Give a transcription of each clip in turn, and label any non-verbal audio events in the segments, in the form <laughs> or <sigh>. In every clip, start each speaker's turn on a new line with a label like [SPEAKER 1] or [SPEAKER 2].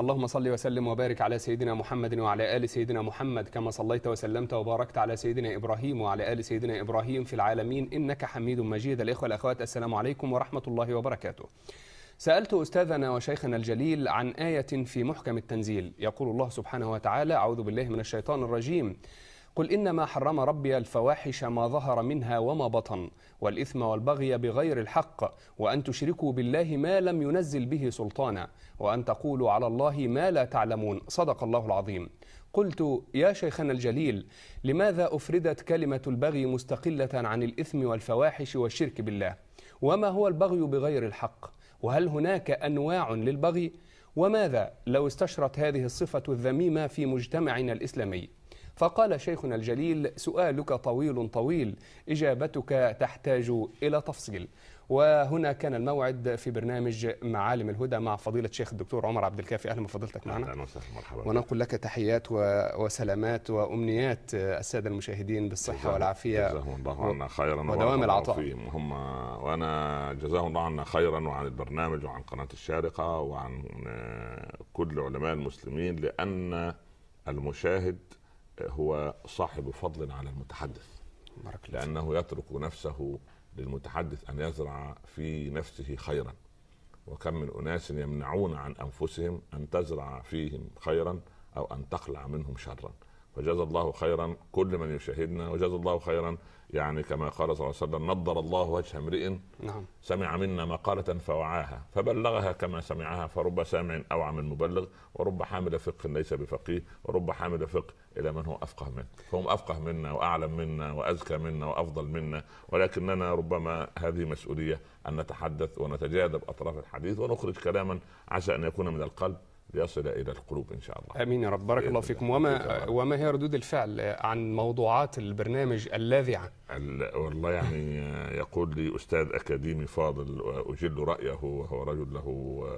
[SPEAKER 1] اللهم صل وسلم وبارك على سيدنا محمد وعلى آل سيدنا محمد كما صليت وسلمت وباركت على سيدنا إبراهيم وعلى آل سيدنا إبراهيم في العالمين إنك حميد مجيد الإخوة الأخوات السلام عليكم ورحمة الله وبركاته سألت أستاذنا وشيخنا الجليل عن آية في محكم التنزيل يقول الله سبحانه وتعالى أعوذ بالله من الشيطان الرجيم قل إنما حرم ربي الفواحش ما ظهر منها وما بطن والإثم والبغي بغير الحق وأن تشركوا بالله ما لم ينزل به سلطانا وأن تقولوا على الله ما لا تعلمون صدق الله العظيم قلت يا شيخنا الجليل لماذا أفردت كلمة البغي مستقلة عن الإثم والفواحش والشرك بالله وما هو البغي بغير الحق وهل هناك أنواع للبغي وماذا لو استشرت هذه الصفة الذميمة في مجتمعنا الإسلامي فقال شيخنا الجليل سؤالك طويل طويل إجابتك تحتاج إلى تفصيل وهنا كان الموعد في برنامج معالم الهدى مع فضيلة شيخ الدكتور عمر عبد الكافي أهلا بفضيلتك معنا أهلا وسهلا مرحبا ونقول لك تحيات وسلامات وأمنيات السادة المشاهدين بالصحة والعافية جزاهم الله عنا خيرا ودوام العطاء
[SPEAKER 2] هم وأنا جزاهم الله عنا خيرا وعن البرنامج وعن قناة الشارقة وعن آه، كل علماء المسلمين لأن المشاهد هو صاحب فضل على المتحدث بارك لانه يترك نفسه للمتحدث ان يزرع في نفسه خيرا وكم من اناس يمنعون عن انفسهم ان تزرع فيهم خيرا او ان تخلع منهم شرا فجزا الله خيرا كل من يشاهدنا وجزا الله خيرا يعني كما قال صلى الله عليه وسلم نضر الله وجه امرئ نعم. سمع منا مقالة فوعاها فبلغها كما سمعها فرب سامع أوعى من مبلغ ورب حامل فقه ليس بفقيه ورب حامل فقه إلى من هو أفقه منه فهم أفقه منا وأعلم منا وأزكى منا وأفضل منا ولكننا ربما هذه مسؤولية أن نتحدث ونتجاذب أطراف الحديث ونخرج كلاما عسى أن يكون من القلب ليصل الى
[SPEAKER 1] القلوب ان شاء الله. امين يا رب بارك الله فيكم وما وما هي ردود الفعل عن موضوعات البرنامج اللاذعه؟
[SPEAKER 2] والله يعني يقول لي استاذ اكاديمي فاضل واجل رايه وهو رجل له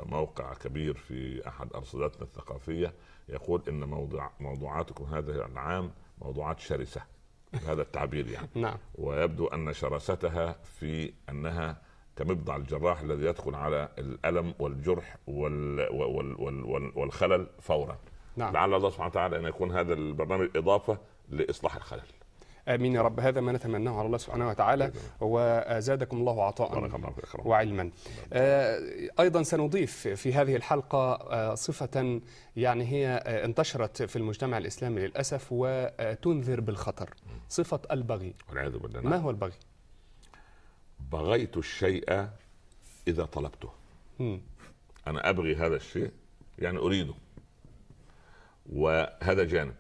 [SPEAKER 2] موقع كبير في احد ارصدتنا الثقافيه يقول ان موضوع موضوعاتكم هذا العام موضوعات شرسه هذا التعبير يعني. <laughs> نعم. ويبدو ان شراستها في انها كمبضع الجراح الذي يدخل على الالم والجرح وال وال وال وال والخلل فورا نعم. لعل الله سبحانه وتعالى ان يكون هذا البرنامج اضافه لاصلاح الخلل
[SPEAKER 1] امين يا رب هذا ما نتمناه على الله سبحانه وتعالى نعم. وزادكم الله عطاء وعلما آه، ايضا سنضيف في هذه الحلقه آه، صفه يعني هي آه، انتشرت في المجتمع الاسلامي للاسف وتنذر بالخطر صفه البغي والعياذ بالله ما نعم. هو البغي
[SPEAKER 2] بغيت الشيء اذا طلبته انا ابغي هذا الشيء يعني اريده وهذا جانب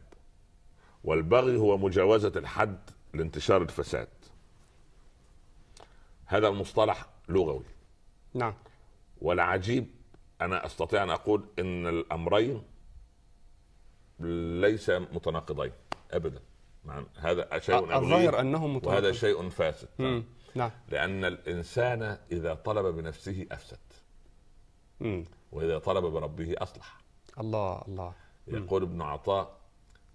[SPEAKER 2] والبغي هو مجاوزه الحد لانتشار الفساد هذا المصطلح لغوي نعم والعجيب انا استطيع ان اقول ان الامرين ليس متناقضين ابدا نعم، هذا شيء الظاهر انه متناقض وهذا شيء فاسد نعم لأن الإنسان إذا طلب بنفسه أفسد مم. وإذا طلب بربه أصلح
[SPEAKER 1] الله الله يقول
[SPEAKER 2] ابن عطاء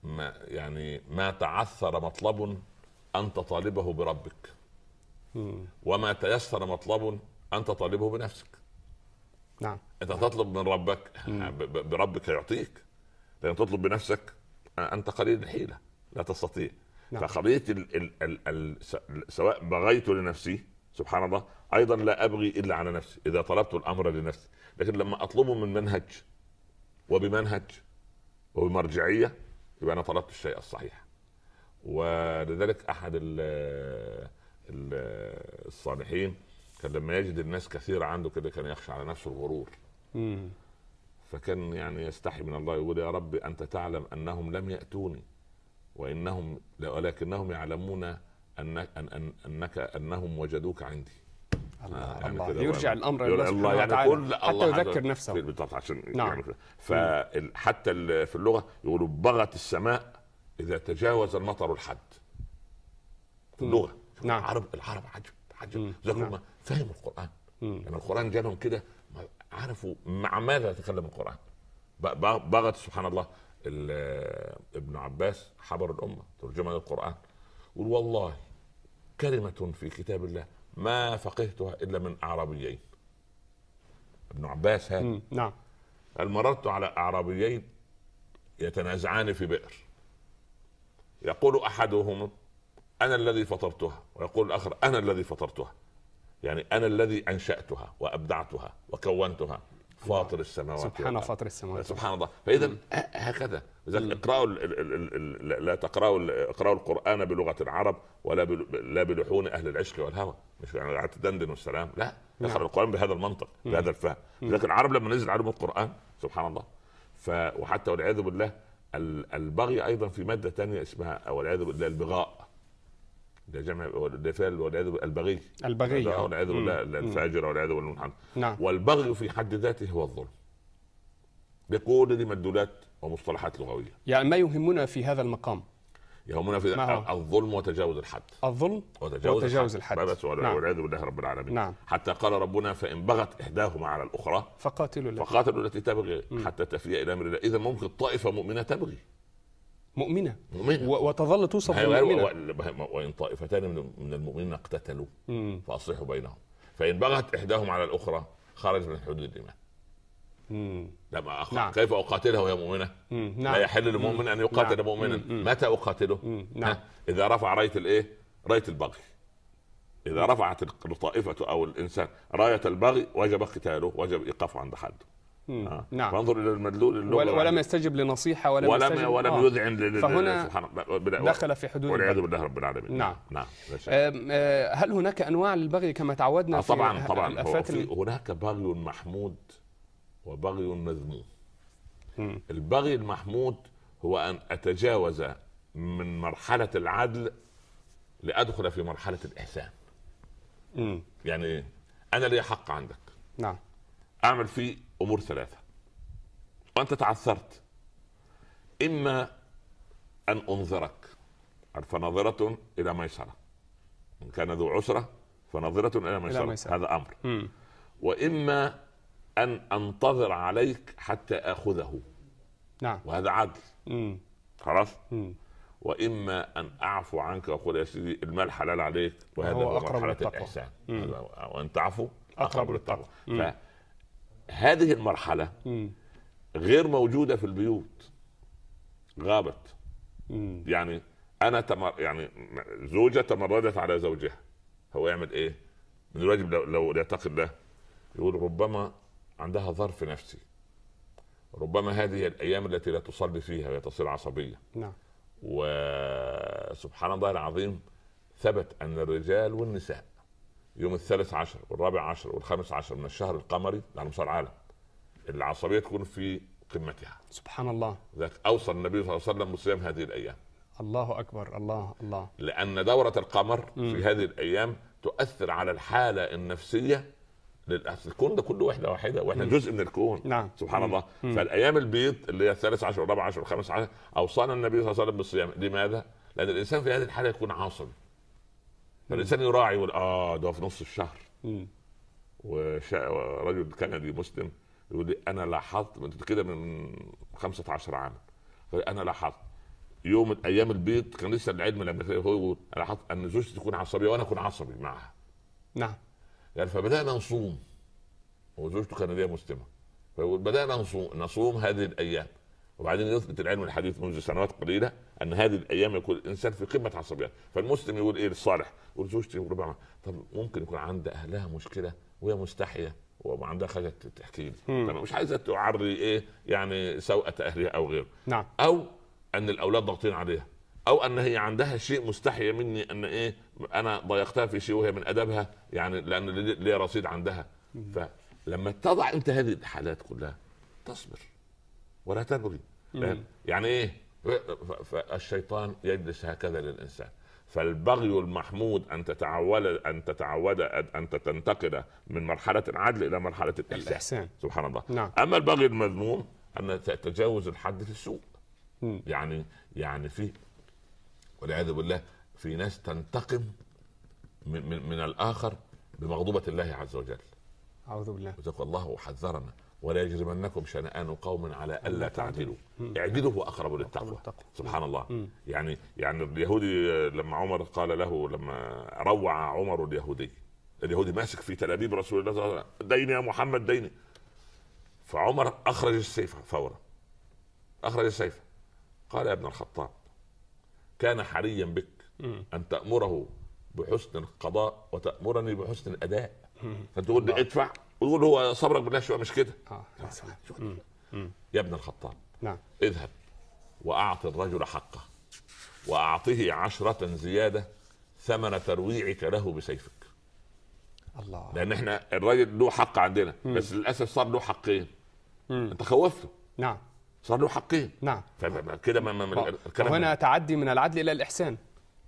[SPEAKER 2] ما يعني ما تعثر مطلب أن تطالبه بربك مم. وما تيسر مطلب أن تطالبه بنفسك نعم أنت تطلب من ربك مم. بربك يعطيك لأن تطلب بنفسك أنت قليل الحيلة لا تستطيع نعم. فقضيه ال ال الـ الـ سواء بغيت لنفسي سبحان الله ايضا لا ابغي الا على نفسي اذا طلبت الامر لنفسي لكن لما اطلبه من منهج وبمنهج وبمرجعيه يبقى انا طلبت الشيء الصحيح ولذلك احد ال الصالحين كان لما يجد الناس كثيرة عنده كده كان يخشى على نفسه الغرور فكان يعني يستحي من الله يقول يا رب أنت تعلم أنهم لم يأتوني وانهم ولكنهم يعلمون انك أن أن انك انهم وجدوك عندي الله, آه، الله. يعني يرجع الامر الى الله يعني تعالى. كل حتى يذكر نفسه بالضبط عشان نعم يعني فحتى في اللغه يقولوا بغت السماء اذا تجاوز المطر الحد في اللغه نعم العرب العرب عجب عجب ذكروا نعم. فهموا القران مم. يعني القران جالهم كده عرفوا مع ماذا يتكلم القران بغت سبحان الله ابن عباس حبر الامه ترجمه للقران يقول والله كلمه في كتاب الله ما فقهتها الا من اعرابيين ابن عباس هذا نعم قال مررت على اعرابيين يتنازعان في بئر يقول احدهم انا الذي فطرتها ويقول الاخر انا الذي فطرتها يعني انا الذي انشاتها وابدعتها وكونتها فاطر السماوات سبحان
[SPEAKER 1] فاطر السماوات سبحان
[SPEAKER 2] الله فاذا هكذا اذا اقرأوا لا تقرأوا اقرأوا القرآن بلغة العرب ولا لا بلحون أهل العشق والهوى مش يعني قعدت والسلام لا نعم. اقرأ القرآن بهذا المنطق بهذا الفهم لكن العرب لما نزل عليهم القرآن سبحان الله ف وحتى والعياذ بالله البغي أيضا في مادة ثانية اسمها والعياذ بالله البغاء جمع ده فعل والعياذ البغي البغي آه. والعياذ بالله الفاجر والعياذ بالله نعم والبغي في حد ذاته هو الظلم بقول دي مدلولات ومصطلحات لغويه
[SPEAKER 1] يعني ما يهمنا في هذا المقام
[SPEAKER 2] يهمنا في الظلم وتجاوز الحد
[SPEAKER 1] الظلم وتجاوز, وتجاوز الحد, الحد. نعم. والعياذ
[SPEAKER 2] بالله رب العالمين نعم. حتى قال ربنا فان بغت احداهما على الاخرى
[SPEAKER 1] فقاتلوا التي
[SPEAKER 2] فقاتلوا التي تبغي مم. حتى تفيء الى امر الله اذا ممكن طائفه مؤمنه تبغي
[SPEAKER 1] مؤمنه مؤمنه وتظل توصف بالمؤمنه
[SPEAKER 2] وان طائفتان من المؤمنين اقتتلوا فاصلحوا بينهم فان بغت احداهم على الاخرى خرج من حدود الايمان لما أخ... نعم. كيف اقاتلها وهي مؤمنه؟
[SPEAKER 1] نعم. لا يحل لمؤمن ان يقاتل نعم. مؤمنا،
[SPEAKER 2] متى اقاتله؟ نعم. اذا رفع رايه الايه؟ رايه البغي. اذا رفعت الطائفه او الانسان رايه البغي وجب قتاله، وجب ايقافه عند حده. آه. نعم وانظر الى المدلول اللغة ولم
[SPEAKER 1] يستجب لنصيحه ولم ولم, يستجب ولم يذعن فهنا
[SPEAKER 2] دخل في حدود والعياذ بالله رب العالمين نعم نعم
[SPEAKER 1] آه، هل هناك انواع للبغي كما تعودنا آه طبعا في طبعا في هناك
[SPEAKER 2] بغي محمود وبغي مذموم البغي المحمود هو ان اتجاوز من مرحله العدل لادخل في مرحله الاحسان يعني انا لي حق عندك نعم اعمل فيه امور ثلاثه وانت تعثرت اما ان انظرك فنظرة الى ميسره ان كان ذو عسره فنظرة الى ميسره هذا امر م. واما ان انتظر عليك حتى اخذه نعم وهذا عدل م. خلاص م. واما ان اعفو عنك واقول يا سيدي المال حلال عليك وهذا هو اقرب للتقوى الاحسان وان تعفو اقرب للتقوى هذه المرحله غير موجوده في البيوت غابت يعني انا تمر يعني زوجه تمردت على زوجها هو يعمل ايه؟ من الواجب لو, لو يعتقد ده يقول ربما عندها ظرف نفسي ربما هذه الايام التي لا تصلي فيها هي تصير عصبيه نعم وسبحان الله العظيم ثبت ان الرجال والنساء يوم الثالث عشر والرابع عشر والخامس عشر من الشهر القمري على مستوى العالم العصبيه تكون في قمتها
[SPEAKER 1] سبحان الله
[SPEAKER 2] ذاك اوصى النبي صلى الله عليه وسلم بصيام هذه الايام
[SPEAKER 1] الله اكبر الله الله
[SPEAKER 2] لان دوره القمر م. في هذه الايام تؤثر على الحاله النفسيه للاصل الكون ده كله وحده واحده واحنا م. جزء من الكون
[SPEAKER 1] نعم سبحان م. الله م.
[SPEAKER 2] فالايام البيض اللي هي الثالث عشر والرابع عشر والخامس عشر اوصانا النبي صلى الله عليه وسلم بالصيام لماذا؟ لان الانسان في هذه الحاله يكون عاصم فالانسان يراعي يقول اه ده في نص الشهر ورجل كندي مسلم يقول لي انا لاحظت كده من 15 عام انا لاحظت يوم ايام البيض كان لسه العلم لما هو يقول لاحظت ان زوجتي تكون عصبيه وانا اكون عصبي معها نعم يعني فبدانا نصوم وزوجته كنديه مسلمه فبدانا نصوم نصوم هذه الايام وبعدين يثبت العلم الحديث منذ سنوات قليله ان هذه الايام يكون الانسان في قمه عصبيات فالمسلم يقول ايه للصالح يقول زوجتي ربما طب ممكن يكون عند اهلها مشكله وهي مستحيه وعندها حاجه تحكي لي تمام مش عايزه تعري ايه يعني سوءه اهلها او غيره نعم او ان الاولاد ضاغطين عليها او ان هي عندها شيء مستحيه مني ان ايه انا ضايقتها في شيء وهي من ادبها يعني لان ليا رصيد عندها فلما تضع انت هذه الحالات كلها تصبر ولا تجري يعني ايه فالشيطان يجلس هكذا للانسان فالبغي المحمود ان تتعود ان تتعود ان تنتقل من مرحله العدل الى مرحله الاحسان, الإحسان. سبحان الله نعم. اما البغي المذموم ان تتجاوز الحد في السوء يعني يعني في والعياذ بالله في ناس تنتقم من, من, من الاخر بمغضوبه الله عز وجل اعوذ بالله الله وحذرنا ولا يجرمنكم شنآن قوم على ألا تعدلوا اعدلوا هو أقرب للتقوى سبحان الله يعني يعني اليهودي لما عمر قال له لما روع عمر اليهودي اليهودي ماسك في تلابيب رسول الله صلى الله عليه وسلم ديني يا محمد ديني فعمر أخرج السيف فورا أخرج السيف قال يا ابن الخطاب كان حريا بك أن تأمره بحسن القضاء وتأمرني بحسن الأداء فتقول لي ادفع ويقول هو صبرك بالله شويه مش كده اه يا ابن الخطاب نعم اذهب واعط الرجل حقه واعطه عشره زياده ثمن ترويعك له بسيفك الله لان احنا الراجل له حق عندنا مم. بس للاسف صار له حقين
[SPEAKER 1] مم. انت خوفته نعم صار له حقين نعم
[SPEAKER 2] فكده ما, من الكلام هنا
[SPEAKER 1] تعدي من العدل الى الاحسان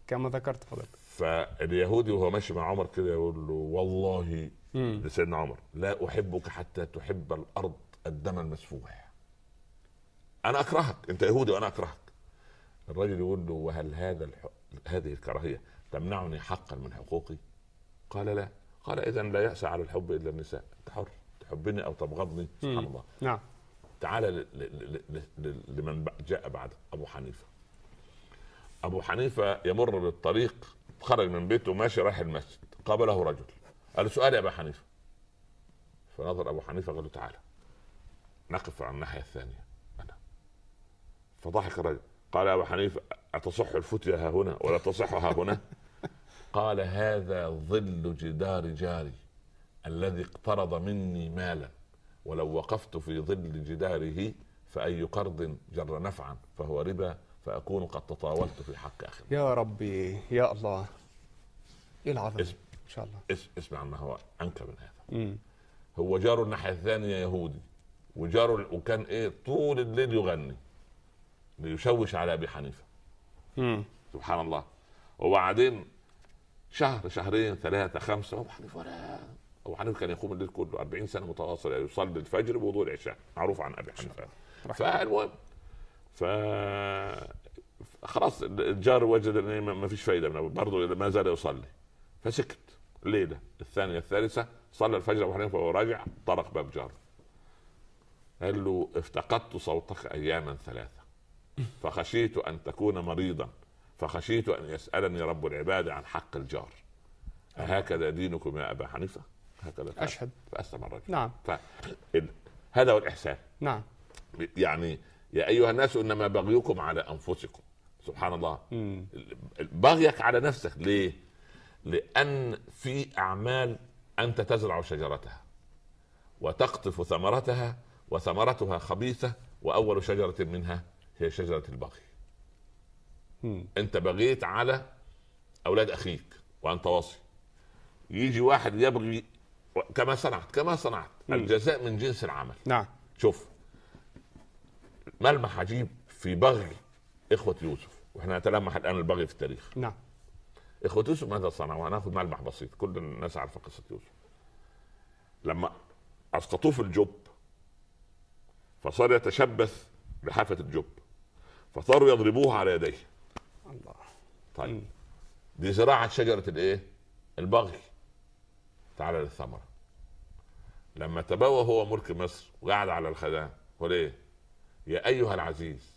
[SPEAKER 1] كما ذكرت فضلك
[SPEAKER 2] فاليهودي وهو ماشي مع عمر كده يقول له والله
[SPEAKER 1] لسيدنا
[SPEAKER 2] عمر لا احبك حتى تحب الارض الدم المسفوح انا اكرهك انت يهودي وانا اكرهك الرجل يقول له وهل هذا الح... هذه الكراهيه تمنعني حقا من حقوقي قال لا قال اذا لا ياس على الحب الا النساء انت حر تحبني او تبغضني سبحان الله نعم تعال ل... ل... ل... لمن جاء بعد ابو حنيفه ابو حنيفه يمر بالطريق خرج من بيته ماشي رايح المسجد قابله رجل قال له سؤال يا ابا حنيفه فنظر ابو حنيفه قال له تعالى نقف على الناحيه الثانيه انا فضحك الرجل قال ابو حنيفه اتصح الفتيا ها هنا ولا تصح ها هنا <laughs> قال هذا ظل جدار جاري الذي اقترض مني مالا ولو وقفت في ظل جداره فأي قرض جر نفعا فهو ربا فأكون قد تطاولت في حق أخي
[SPEAKER 1] يا ربي
[SPEAKER 2] يا الله إيه العظمة ان شاء الله اس اسمع ما هو انكى من هذا مم. هو جاره الناحيه الثانيه يهودي وجاره وكان ايه طول الليل يغني ليشوش على ابي حنيفه مم. سبحان الله وبعدين شهر شهرين ثلاثه خمسه ابو حنيفه ولا ابو حنيفه كان يقوم الليل كله 40 سنه متواصل يعني يصلي الفجر بوضوء العشاء معروف عن ابي حنيفه فالمهم ف خلاص الجار وجد ان ما فيش فايده منه برضه ما زال يصلي فسكت ليله الثانيه الثالثه صلى الفجر ابو حنيفه وهو راجع طرق باب جاره قال له افتقدت صوتك اياما ثلاثه فخشيت ان تكون مريضا فخشيت ان يسالني رب العباد عن حق الجار هكذا دينكم يا ابا حنيفه هكذا اشهد فاسلم الرجل نعم ف... هذا هو الاحسان نعم يعني يا ايها الناس انما بغيكم على انفسكم سبحان الله مم. بغيك على نفسك ليه؟ لأن في أعمال أنت تزرع شجرتها وتقطف ثمرتها وثمرتها خبيثة وأول شجرة منها هي شجرة البغي أنت بغيت على أولاد أخيك وأنت واصي يجي واحد يبغي كما صنعت كما صنعت الجزاء من جنس العمل نعم شوف ملمح عجيب في بغي إخوة يوسف واحنا نتلمح الآن البغي في التاريخ نعم اخوة يوسف ماذا صنعوا؟ هناخد ملمح بسيط كل الناس عارفة قصة يوسف لما اسقطوه في الجب فصار يتشبث بحافة الجب فصاروا يضربوه على يديه الله طيب دي زراعة شجرة الايه؟ البغي تعالى للثمرة لما تبوى هو ملك مصر وقعد على الخدام قال ايه؟ يا ايها العزيز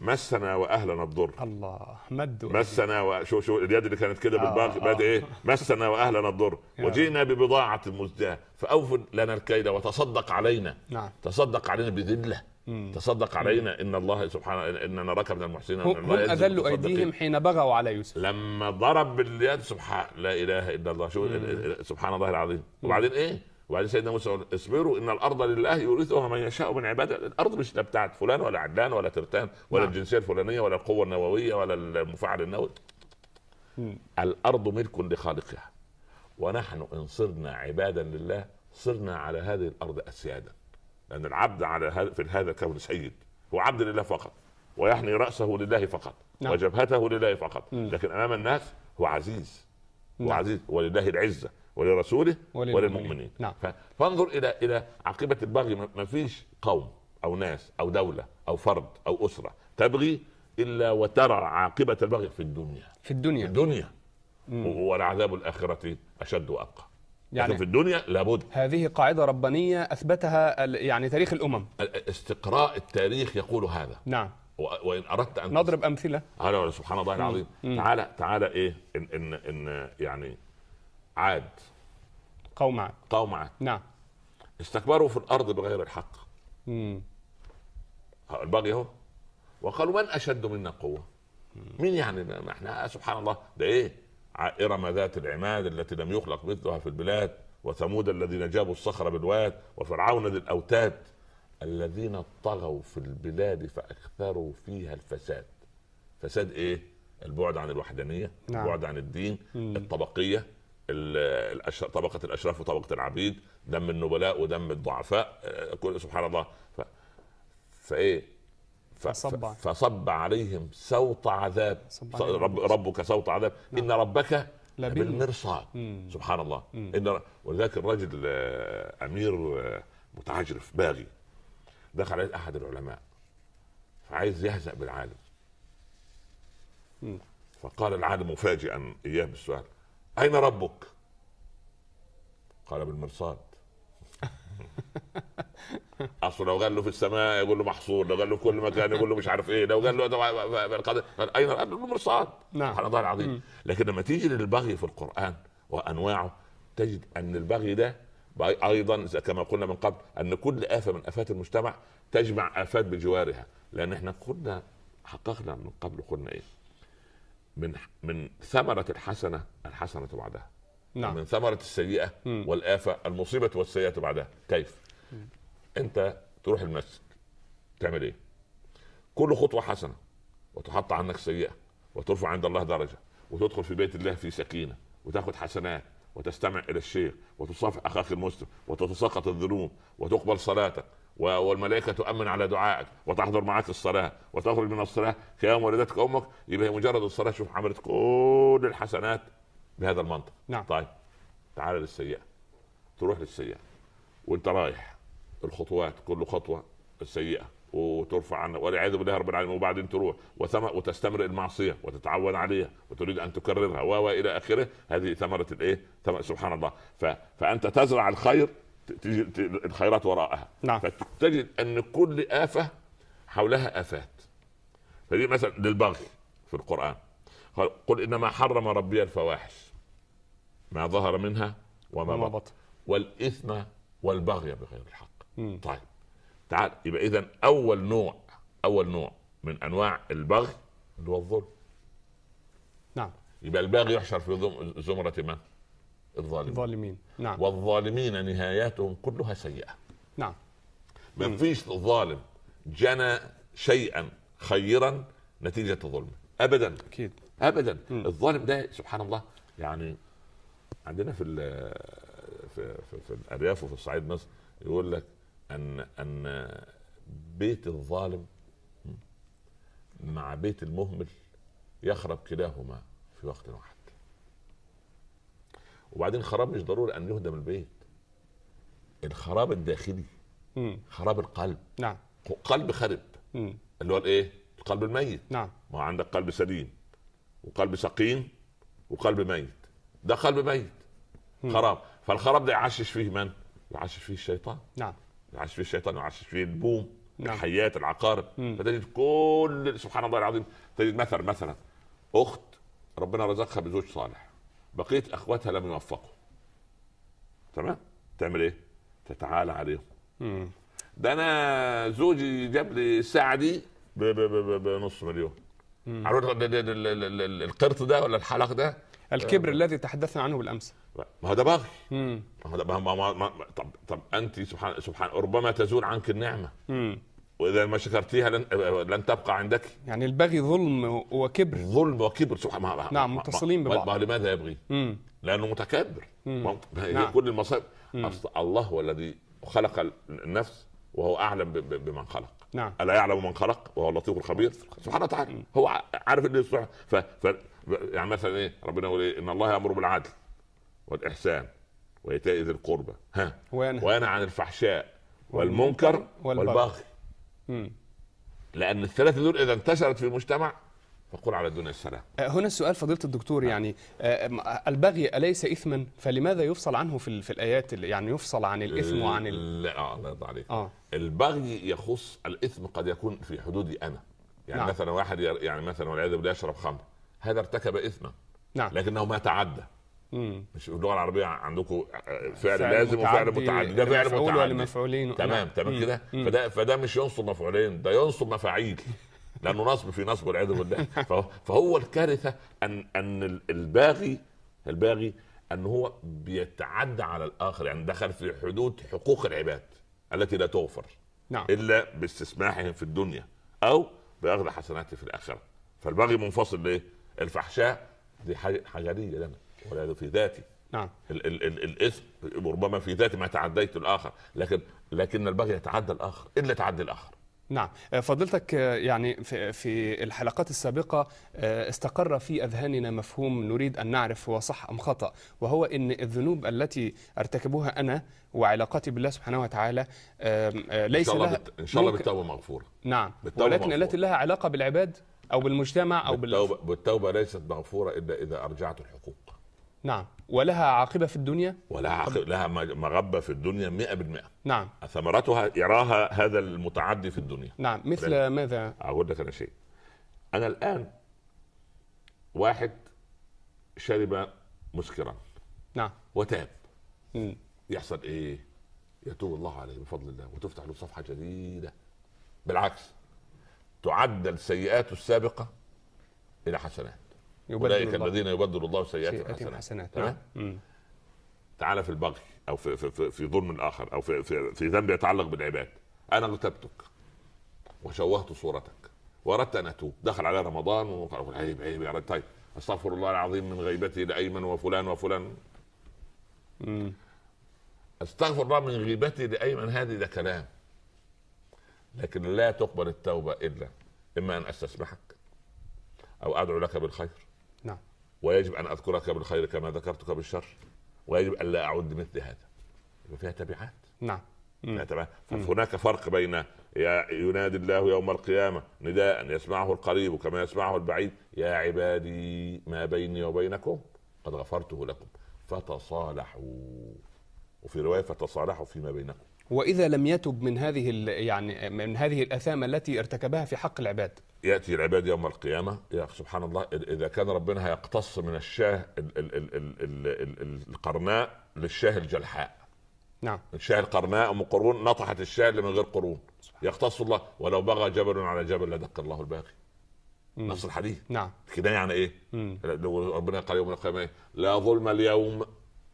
[SPEAKER 2] مسنا واهلنا الضر الله
[SPEAKER 1] مد مسنا
[SPEAKER 2] وشو شو اليد اللي كانت كده بالباغ آه، بقت آه. ايه مسنا واهلنا الضر وجئنا ببضاعه مزداه فاوف لنا الكيد وتصدق علينا نعم تصدق علينا بذله مم. تصدق علينا ان الله سبحانه اننا من المحسنين هم اذلوا ايديهم
[SPEAKER 1] حين بغوا على يوسف
[SPEAKER 2] لما ضرب باليد سبحان لا اله الا الله شو سبحان الله العظيم وبعدين ايه وبعدين سيدنا موسى اصبروا ان الارض لله يورثها من يشاء من عباده، الارض مش لا بتاعت فلان ولا عدنان ولا ترتان ولا نعم. الجنسيه الفلانيه ولا القوه النوويه ولا المفاعل النووي. الارض ملك لخالقها ونحن ان صرنا عبادا لله صرنا على هذه الارض اسيادا. لان العبد على هذا في هذا الكون سيد هو عبد لله فقط
[SPEAKER 1] ويحني راسه
[SPEAKER 2] لله فقط نعم. وجبهته لله فقط، مم. لكن امام الناس هو عزيز هو نعم. عزيز ولله العزه ولرسوله وللمؤمنين نعم. فانظر الى الى عقبه البغي ما فيش قوم او ناس او دوله او فرد او اسره تبغي الا وترى عاقبه البغي في الدنيا في الدنيا في الدنيا ولعذاب الاخره اشد وابقى يعني في الدنيا لابد
[SPEAKER 1] هذه قاعده ربانيه اثبتها يعني تاريخ الامم
[SPEAKER 2] استقراء التاريخ يقول هذا نعم وان اردت
[SPEAKER 1] ان نضرب امثله
[SPEAKER 2] سبحان الله العظيم تعالى تعالى ايه ان ان, إن يعني عاد قوم عاد قوم عاد نعم استكبروا في الارض بغير الحق امم البغي اهو وقالوا من اشد منا قوه مين يعني ما احنا سبحان الله ده ايه إرم ذات العماد التي لم يخلق مثلها في البلاد وثمود الذين جابوا الصخر بالواد وفرعون ذي الاوتاد الذين طغوا في البلاد فاكثروا فيها الفساد فساد ايه البعد عن الوحدانيه نعم. البعد عن الدين مم. الطبقيه طبقه الاشراف وطبقه العبيد دم النبلاء ودم الضعفاء آه، كل سبحان الله ف... فايه ف... فصب. فصب عليهم سوط عذاب صب رب ربك سوط عذاب نعم. ان ربك بالمرصاد سبحان الله مم. ان ولذلك الرجل آه، امير آه، متعجرف باغي دخل عليه احد العلماء فعايز يهزأ بالعالم مم. فقال العالم مفاجئا اياه بالسؤال أين ربك قال بالمرصاد <laughs> اصل لو قال له في السماء يقول له محصور لو قال له في كل مكان يقول له مش عارف ايه لو قال له أين اين المرصاد
[SPEAKER 1] نعم سبحان الله العظيم
[SPEAKER 2] لكن لما تيجي للبغي في القران وانواعه تجد ان البغي ده ايضا كما قلنا من قبل ان كل افه من افات المجتمع تجمع افات بجوارها لان احنا كنا حققنا من قبل قلنا ايه من من ثمره الحسنه الحسنه بعدها نعم من ثمره السيئه م. والافه المصيبه والسيئه بعدها كيف؟ م. انت تروح المسجد تعمل ايه؟ كل خطوه حسنه وتحط عنك سيئه وترفع عند الله درجه وتدخل في بيت الله في سكينه وتاخذ حسنات وتستمع الى الشيخ وتصافح اخاك المسلم وتتساقط الذنوب وتقبل صلاتك والملائكه تؤمن على دعائك وتحضر معك الصلاه وتخرج من الصلاه كيوم ولدتك امك يبقى هي مجرد الصلاه شوف عملت كل الحسنات بهذا المنطق نعم طيب تعال للسيئه تروح للسيئه وانت رايح الخطوات كل خطوه سيئه وترفع عنها والعياذ بالله رب العالمين وبعدين تروح وثم وتستمر المعصيه وتتعود عليها وتريد ان تكررها والى اخره هذه ثمره الايه؟ سبحان الله ف... فانت تزرع الخير تجي الخيرات وراءها نعم فتجد ان كل افه حولها افات فدي مثلا للبغي في القران قل انما حرم ربي الفواحش ما ظهر منها وما بطن بط. والاثم والبغي بغير الحق م. طيب تعال يبقى اذا اول نوع اول نوع من انواع البغي اللي هو الظلم نعم يبقى الباغي يحشر في زمره من؟ الظالمين الظالمين نعم والظالمين نهاياتهم كلها سيئه نعم ما فيش ظالم جنى شيئا خيرا نتيجه ظلمه ابدا اكيد ابدا مم. الظالم ده سبحان الله يعني عندنا في في, في, في الارياف وفي الصعيد مصر يقول لك ان ان بيت الظالم مع بيت المهمل يخرب كلاهما في وقت واحد وبعدين خراب مش ضروري ان يهدم البيت الخراب الداخلي مم. خراب القلب نعم قلب خرب مم. اللي هو الايه القلب الميت نعم ما عندك قلب سليم وقلب سقيم وقلب ميت ده قلب ميت مم. خراب فالخراب ده يعشش فيه من يعشش فيه الشيطان نعم يعشش فيه الشيطان يعشش فيه البوم نعم. الحيات العقارب فتجد كل سبحان الله العظيم تجد مثل مثلا اخت ربنا رزقها بزوج صالح بقيه اخواتها لم يوفقوا تمام تعمل ايه تتعالى عليهم ده انا زوجي جاب لي الساعه دي بنص مليون القرط ده ولا الحلق ده
[SPEAKER 1] الكبر آه. الذي تحدثنا عنه بالامس ما هو ده بغي ما
[SPEAKER 2] هو ده طب طب انت سبحان سبحان ربما تزول عنك النعمه مم. واذا ما شكرتيها لن لن تبقى عندك
[SPEAKER 1] يعني البغي ظلم وكبر ظلم وكبر سبحان الله نعم متصلين ببعض ما لماذا يبغي؟ مم.
[SPEAKER 2] لانه متكبر
[SPEAKER 1] مم. هي نعم.
[SPEAKER 2] كل المصائب الله هو الذي خلق النفس وهو اعلم بمن خلق نعم الا يعلم من خلق وهو اللطيف الخبير سبحانه وتعالى هو عارف اللي سبحانه ف... ف... يعني مثلا ايه ربنا يقول ايه ان الله يامر بالعدل والاحسان وايتاء ذي القربى ها وينهى وينهى عن الفحشاء
[SPEAKER 1] والمنكر والبغي مم.
[SPEAKER 2] لان الثلاثه دول اذا انتشرت في المجتمع فقل على الدنيا
[SPEAKER 1] السلام أه، هنا السؤال فضيله الدكتور نعم. يعني أه، البغي اليس اثما فلماذا يفصل عنه في, في الايات يعني يفصل عن الاثم وعن ال... لا آه، الله يرضى عليك آه.
[SPEAKER 2] البغي يخص الاثم قد يكون في حدودي انا يعني نعم. مثلا واحد يعني مثلا والعياذ بالله يشرب خمر هذا ارتكب اثما نعم. لكنه ما تعدى مم. مش اللغه العربيه عندكم فعل لازم وفعل متعدي ده فعل متعدي ولا مفعولين تمام تمام كده فده فده مش ينصب مفعولين ده ينصب مفاعيل <laughs> لانه نصب في نصب والعياذ بالله <laughs> فهو, فهو الكارثه ان ان الباغي الباغي ان هو بيتعدى على الاخر يعني دخل في حدود حقوق العباد التي لا تغفر نعم الا باستسماحهم في الدنيا او باخذ حسناته في الاخره فالباغي منفصل ليه؟ الفحشاء دي حاجه حجريه لنا والعياذ في ذاتي نعم ال- ال- ال- الاثم ربما في ذاتي ما تعديت الاخر لكن لكن البغي يتعدى الاخر الا تعدي الاخر
[SPEAKER 1] نعم آه، فضلتك آه، يعني في, الحلقات السابقة آه، استقر في أذهاننا مفهوم نريد أن نعرف هو صح أم خطأ وهو أن الذنوب التي أرتكبها أنا وعلاقاتي بالله سبحانه وتعالى ليس إن شاء الله, إن شاء الله بالتوبة مغفورة نعم ولكن التي لها علاقة بالعباد أو بالمجتمع أو بالتوبة,
[SPEAKER 2] بالتوبة ليست مغفورة إلا إذا أرجعت الحقوق
[SPEAKER 1] نعم ولها عاقبه في الدنيا ولها عاقبة لها مغبه في
[SPEAKER 2] الدنيا 100% نعم ثمرتها يراها هذا المتعدي في الدنيا نعم مثل ماذا اقول لك انا شيء انا الان واحد شرب مسكرا نعم وتاب م. يحصل ايه يتوب الله عليه بفضل الله وتفتح له صفحه جديده بالعكس تعدل سيئاته السابقه الى حسنات اولئك الذين يبدل الله سيئاتهم حسنات نعم تعالى في البغي او في في, في ظلم اخر او في في, في ذنب يتعلق بالعباد انا غتبتك وشوهت صورتك واردت ان اتوب دخل على رمضان وقال عيب عيب يا طيب استغفر الله العظيم من غيبتي لايمن وفلان وفلان استغفر الله من غيبتي لايمن هذه ده كلام لكن لا تقبل التوبه الا اما ان استسمحك او ادعو لك بالخير ويجب ان اذكرك بالخير كما ذكرتك بالشر ويجب ان لا اعد مثل هذا فيها تبعات
[SPEAKER 1] نعم فيها
[SPEAKER 2] تبعات. هناك فرق بين ينادي الله يوم القيامة نداء يسمعه القريب كما يسمعه البعيد يا عبادي ما بيني وبينكم قد غفرته لكم فتصالحوا وفي رواية فتصالحوا فيما بينكم
[SPEAKER 1] واذا لم يتب من هذه يعني من هذه الاثام التي ارتكبها في حق العباد
[SPEAKER 2] ياتي العباد يوم القيامه يا سبحان الله اذا كان ربنا هيقتص من الشاه ال ال ال ال ال القرناء للشاه الجلحاء نعم الشاه القرناء ام قرون نطحت الشاه اللي من غير قرون يقتص الله ولو بغى جبل على جبل لدق الله الباغي
[SPEAKER 1] نفس الحديث نعم
[SPEAKER 2] كده يعني ايه؟ لو ربنا قال يوم القيامه ايه؟ لا ظلم اليوم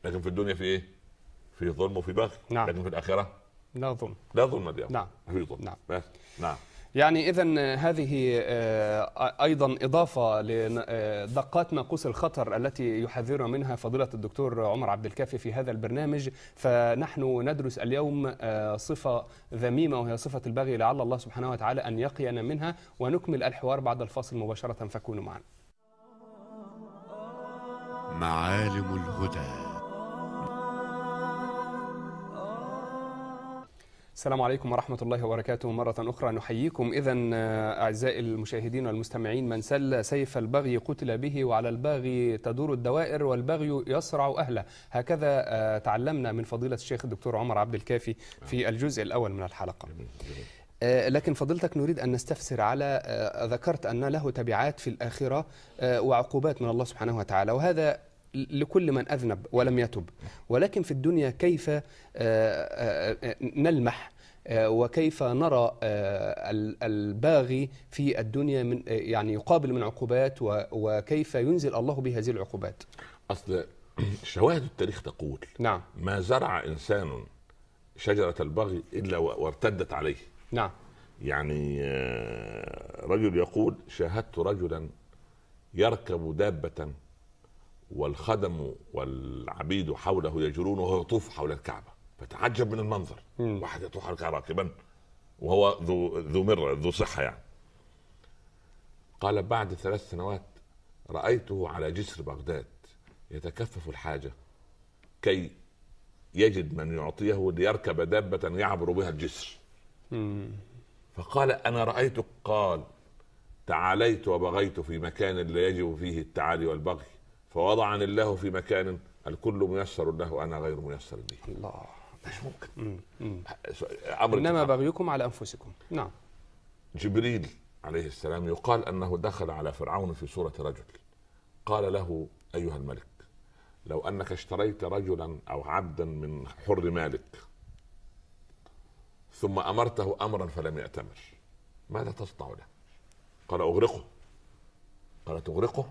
[SPEAKER 2] لكن في الدنيا في ايه؟ في ظلم وفي بغي
[SPEAKER 1] نعم. لكن في الاخره لا ظلم لا ظلم دي نعم في ظلم نعم بس. نعم يعني اذا هذه آه، ايضا اضافه لدقات آه، ناقوس الخطر التي يحذرنا منها فضيله الدكتور عمر عبد الكافي في هذا البرنامج فنحن ندرس اليوم آه، صفه ذميمه وهي صفه البغي لعل الله سبحانه وتعالى ان يقينا منها ونكمل الحوار بعد الفاصل مباشره فكونوا معنا
[SPEAKER 2] معالم الهدى
[SPEAKER 1] السلام عليكم ورحمة الله وبركاته مرة أخرى نحييكم إذا آه، أعزائي المشاهدين والمستمعين من سل سيف البغي قتل به وعلى الباغي تدور الدوائر والبغي يصرع أهله هكذا آه، تعلمنا من فضيلة الشيخ الدكتور عمر عبد الكافي في الجزء الأول من الحلقة آه، لكن فضيلتك نريد أن نستفسر على ذكرت أن له تبعات في الآخرة وعقوبات من الله سبحانه وتعالى وهذا لكل من أذنب ولم يتب ولكن في الدنيا كيف آه، آه، آه، نلمح وكيف نرى الباغي في الدنيا من يعني يقابل من عقوبات وكيف ينزل الله بهذه العقوبات
[SPEAKER 2] أصل <clears throat> شواهد التاريخ تقول نعم ما زرع إنسان شجرة البغي إلا وارتدت عليه نعم يعني رجل يقول شاهدت رجلا يركب دابة والخدم والعبيد حوله يجرون وهو يطوف حول الكعبه فتعجب من المنظر م. واحد يطوف حول الكعبه راكبا وهو ذو ذو مره ذو صحه يعني قال بعد ثلاث سنوات رايته على جسر بغداد يتكفف الحاجه كي يجد من يعطيه ليركب دابه يعبر بها الجسر م. فقال انا رايتك قال تعاليت وبغيت في مكان لا يجب فيه التعالي والبغي فوضعني الله في مكان الكل ميسر له وانا غير ميسر لي الله مش ممكن امر انما
[SPEAKER 1] بغيكم على انفسكم نعم
[SPEAKER 2] جبريل عليه السلام يقال انه دخل على فرعون في صوره رجل قال له ايها الملك لو انك اشتريت رجلا او عبدا من حر مالك ثم امرته امرا فلم ياتمر ماذا تصنع له؟ قال اغرقه قال تغرقه؟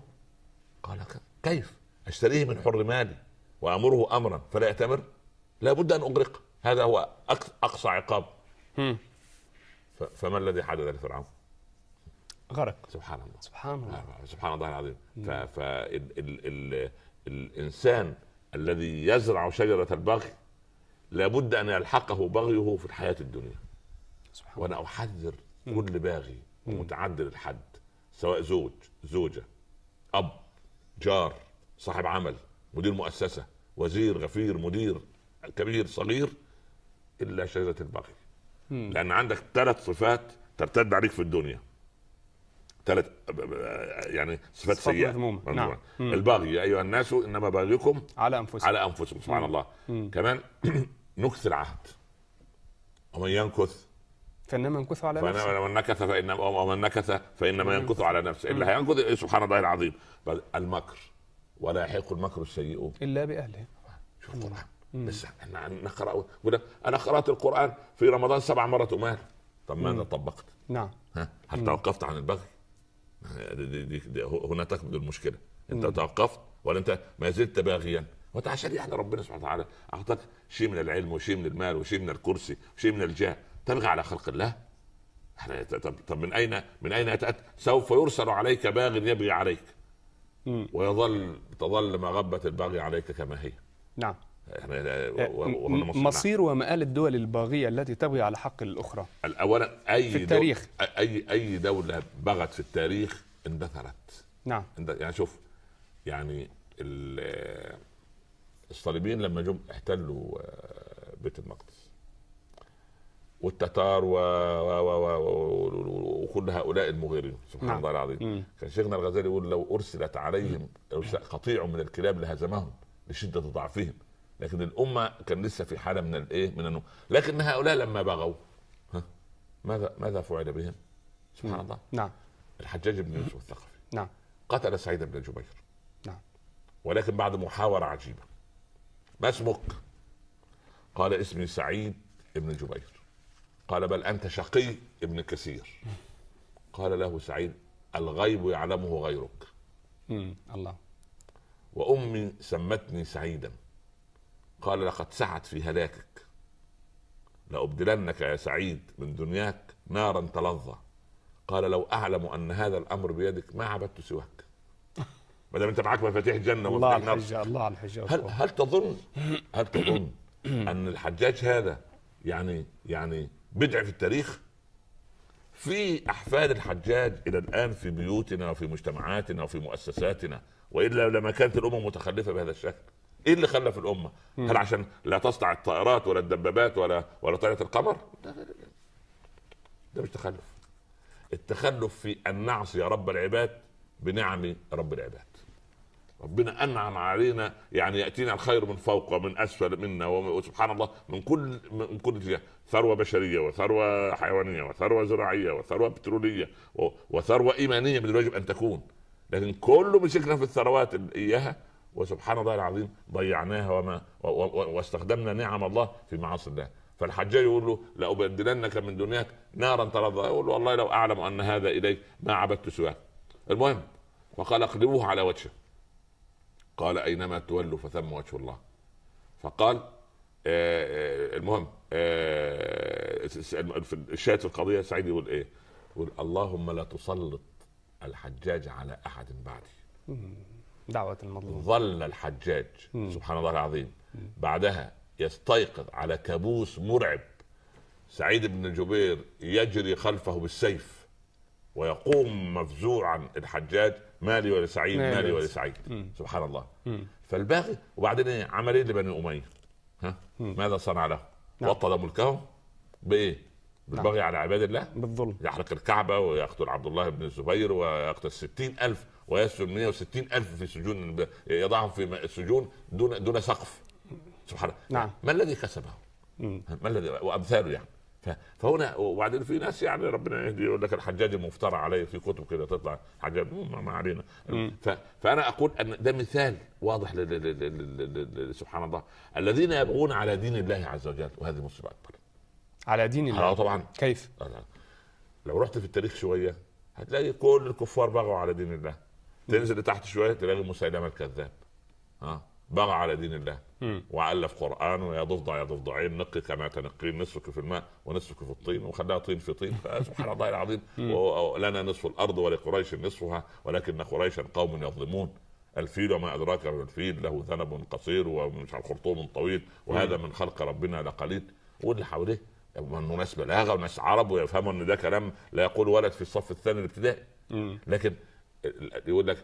[SPEAKER 2] قال كذا كيف اشتريه من حر مالي وامره امرا فلا ياتمر لابد ان اغرقه هذا هو اقصى عقاب فما الذي حدث لفرعون؟
[SPEAKER 1] غرق سبحان الله سبحان الله نعم،
[SPEAKER 2] نعم. سبحان الله العظيم فالانسان الذي يزرع شجره البغي لابد ان يلحقه بغيه في الحياه الدنيا سبحان وانا احذر كل باغي ومتعدد الحد سواء زوج زوجه اب جار صاحب عمل مدير مؤسسه وزير غفير مدير كبير صغير الا شذة البغي لان عندك ثلاث صفات ترتد عليك في الدنيا ثلاث يعني صفات, صفات سيئه مذمومة. نعم. البغي يا ايها الناس انما باغيكم على انفسكم على انفسكم سبحان الله مم. كمان <clears throat> نكث العهد ومن ينكث
[SPEAKER 1] كانما ينكث على نفسه فمن
[SPEAKER 2] نكث فان ومن نكث فانما ينكث على نفسه اللي هينكث سبحان الله العظيم المكر ولا يحيق المكر السيء
[SPEAKER 1] الا باهله شوف القران بس
[SPEAKER 2] احنا نقرا انا قرات القران في رمضان سبع مرات امال طب ماذا طبقت؟ نعم ها هل مم. توقفت عن البغي؟ دي دي دي هنا تكمن المشكله انت مم. توقفت ولا انت ما زلت باغيا؟ وانت عشان يعني ربنا سبحانه وتعالى اعطاك شيء من العلم وشيء من المال وشيء من الكرسي وشيء من الجاه تبغي على خلق الله احنا طب, طب من اين من اين سوف يرسل عليك باغ يبغي عليك ويظل تظل مغبة الباغي عليك كما هي نعم احنا آه، نعم. مصير
[SPEAKER 1] ومآل الدول الباغية التي تبغي على حق الأخرى
[SPEAKER 2] أولا أي في التاريخ دول أي أي دولة بغت في التاريخ اندثرت نعم يعني شوف يعني آه، الصليبيين لما جم احتلوا آه، بيت المقدس والتتار و... و... و... وكل هؤلاء المغيرين سبحان نعم. الله العظيم كان شيخنا الغزالي يقول لو ارسلت عليهم قطيع من الكلاب لهزمهم لشده ضعفهم لكن الامه كان لسه في حاله من الايه من النوم لكن هؤلاء لما بغوا ها ماذا ماذا فعل بهم؟ سبحان الله نعم الحجاج بن يوسف الثقفي نعم قتل سعيد بن جبير نعم ولكن بعد محاوره عجيبه ما اسمك؟ قال اسمي سعيد بن جبير قال بل انت شقي ابن كثير قال له سعيد الغيب يعلمه غيرك الله وامي سمتني سعيدا قال لقد سعت في هلاكك لأبدلنك يا سعيد من دنياك نارا تلظى قال لو أعلم أن هذا الأمر بيدك ما عبدت سواك ما دام أنت معاك مفاتيح الجنة الله على الحجة
[SPEAKER 1] الله على الحجة هل,
[SPEAKER 2] هل تظن هل تظن أن الحجاج هذا يعني يعني بدع في التاريخ في احفاد الحجاج الى الان في بيوتنا وفي مجتمعاتنا وفي مؤسساتنا والا لما كانت الامه متخلفه بهذا الشكل ايه اللي خلف الامه؟ م. هل عشان لا تصنع الطائرات ولا الدبابات ولا ولا طائره القمر؟ ده مش تخلف التخلف في ان نعصي رب العباد بنعم رب العباد ربنا انعم علينا يعني ياتينا الخير من فوق ومن اسفل منا وسبحان الله من كل من كل اتجاه ثروه بشريه وثروه حيوانيه وثروه زراعيه وثروه بتروليه وثروه ايمانيه من الواجب ان تكون لكن كله مسكنا في الثروات اياها وسبحان الله العظيم ضيعناها وما واستخدمنا نعم الله في معاصي الله فالحجاج يقول له لأبدلنك من دنياك نارا ترضى يقول له والله لو أعلم أن هذا إليك ما عبدت سواه المهم وقال اقلبوه على وجهه قال اينما تولوا فثم وجه الله فقال آه، آه، المهم الشاهد في القضيه سعيد يقول ايه؟ يقول اللهم لا تسلط الحجاج على احد بعدي
[SPEAKER 1] دعوة المظلوم ظل
[SPEAKER 2] الحجاج مم. سبحان الله العظيم مم. بعدها يستيقظ على كابوس مرعب سعيد بن جبير يجري خلفه بالسيف ويقوم مفزوعا الحجاج مالي ولسعيد مالي ولسعيد سبحان الله فالباغي وبعدين ايه عمل ايه لبني اميه ها ماذا صنع له؟ نعم. بطل ملكهم بايه؟ بالبغي نعم. على عباد الله بالظلم يحرق الكعبة ويقتل عبد الله بن الزبير ويقتل ستين ألف ويسجن 160,000 ألف في سجون يضعهم في السجون دون دون سقف سبحان الله نعم ما الذي كسبه؟ ما الذي وأمثاله يعني فهنا وبعدين في ناس يعني ربنا يهدي يقول لك الحجاج المفترى عليه في كتب كده تطلع حجاج ما علينا فانا اقول ان ده مثال واضح سبحان الله الذين يبغون على دين الله عز وجل وهذه مصيبه اكبر على دين الله آه، طبعا كيف؟ آه، لو رحت في التاريخ شويه هتلاقي كل الكفار بغوا على دين الله تنزل لتحت شويه تلاقي مسيلمه الكذاب ها آه. بغى على دين الله والف قران ويا ضفدع يا ضفدعين نقي كما تنقين نصفك في الماء ونصفك في الطين وخلاها طين في طين فسبحان الله العظيم <laughs> لنا نصف الارض ولقريش نصفها ولكن قريشا قوم يظلمون الفيل وما ادراك ما الفيل له ذنب قصير ومش خرطوم طويل وهذا من خلق ربنا لقليل واللي حواليه الناس بلاغه وناس عرب ويفهموا ان ده كلام لا يقول ولد في الصف الثاني الابتدائي لكن يقول لك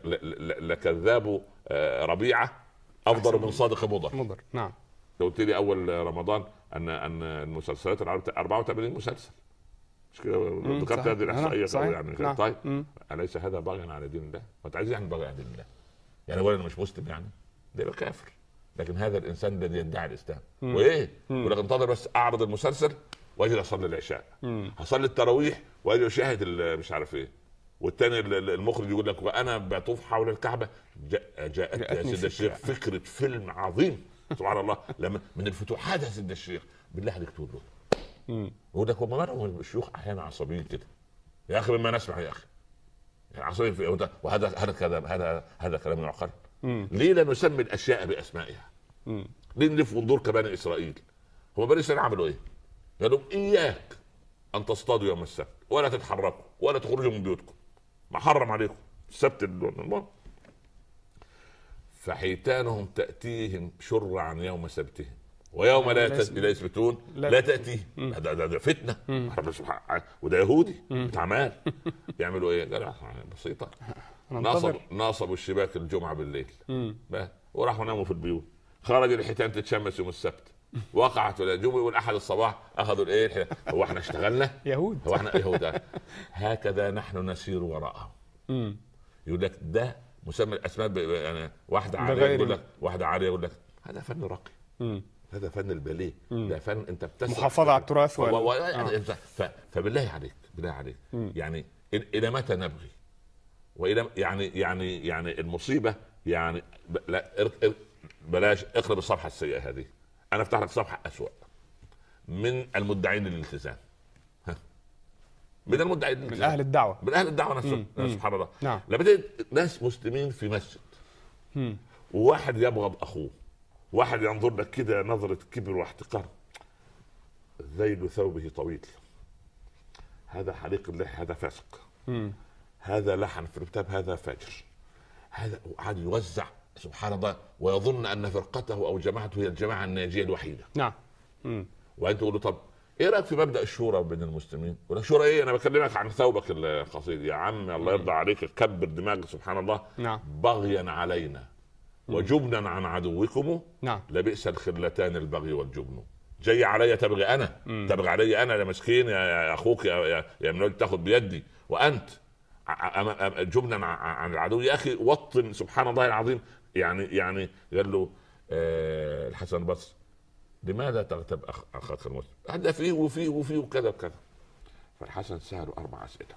[SPEAKER 2] لكذاب آه، ربيعه افضل من صادق مضر مضر نعم لو قلت لي اول رمضان ان ان المسلسلات العربيه 84 مسلسل
[SPEAKER 1] مش كده ذكرت هذه الاحصائيه نعم، يعني نعم. طيب مم.
[SPEAKER 2] اليس هذا بغيا على دين الله؟ ما انت عايز يعني إيه بغيا على دين الله؟ يعني ولا انا مش مسلم يعني؟ ده يبقى كافر لكن هذا الانسان الذي يدعي الاسلام
[SPEAKER 1] وايه؟ يقول
[SPEAKER 2] لك انتظر بس اعرض المسلسل واجي اصلي العشاء هصلي التراويح واجي اشاهد مش عارف ايه والتاني المخرج يقول لك انا بطوف حول الكعبه جاءت جاءتني يا سيد الشيخ فكره فيلم عظيم سبحان الله لما من الفتوحات يا سيد الشيخ بالله عليك تقول له يقول لك هم مره الشيوخ احيانا عصبيين كده يا اخي مما نسمع يا اخي يعني في وهذا هذا هذا هذا هذا كلام عقل ليه لا نسمي الاشياء باسمائها؟ ليه نلف وندور كبني اسرائيل؟ هم بني اسرائيل عملوا ايه؟ قالوا اياك ان تصطادوا يوم السبت ولا تتحركوا ولا تخرجوا من بيوتكم محرم عليكم السبت فحيتانهم تاتيهم شرعا يوم سبتهم ويوم لا لا يثبتون لا تاتيهم ده, ده, فتنه وده يهودي بتاع مال يعملوا ايه؟ قال يعني بسيطه نصبوا نصبوا الشباك الجمعه بالليل وراحوا ناموا في البيوت خرج الحيتان تتشمس يوم السبت وقعت ولا يوم يقول احد الصباح اخذوا الايه هو احنا اشتغلنا
[SPEAKER 1] يهود هو احنا
[SPEAKER 2] يهود هكذا نحن نسير وراءه يقول لك ده مسمى الاسماء يعني واحده عاريه يقول لك واحده عاريه يقول لك هذا فن راقي هذا فن الباليه ده فن انت
[SPEAKER 1] بتسمع محافظه على التراث و... و... آه.
[SPEAKER 2] فبالله عليك بالله عليك يعني الى متى نبغي والى يعني يعني يعني المصيبه يعني لا بلاش اقرب الصفحه السيئه هذه انا افتح لك صفحه اسوء من المدعين للالتزام من المدعين من اهل الدعوه من اهل الدعوه نفسه سبحان الله نعم لما تجد ناس مسلمين في مسجد وواحد يبغض اخوه واحد ينظر لك كده نظره كبر واحتقار ذيل ثوبه طويل هذا حليق اللحيه هذا فاسق هذا لحن في الكتاب هذا فاجر هذا وقعد يوزع سبحان الله ويظن ان فرقته او جماعته هي الجماعه الناجيه الوحيده نعم وانت تقول له طب ايه رايك في مبدا الشورى بين المسلمين؟ ولا شورى ايه؟ انا بكلمك عن ثوبك القصيد يا عم الله يرضى عليك كبر دماغك سبحان الله نعم بغيا علينا وجبنا عن عدوكم نعم لبئس الخلتان البغي والجبن جاي علي تبغي انا مم. تبغي علي انا يا مسكين يا اخوك يا يا من تاخذ بيدي وانت جبنا عن العدو يا اخي وطن سبحان الله العظيم يعني يعني قال له آه الحسن البصري لماذا تغتب أخ اخ المسلم؟ هذا فيه وفيه وفيه وكذا وكذا فالحسن ساله اربع اسئله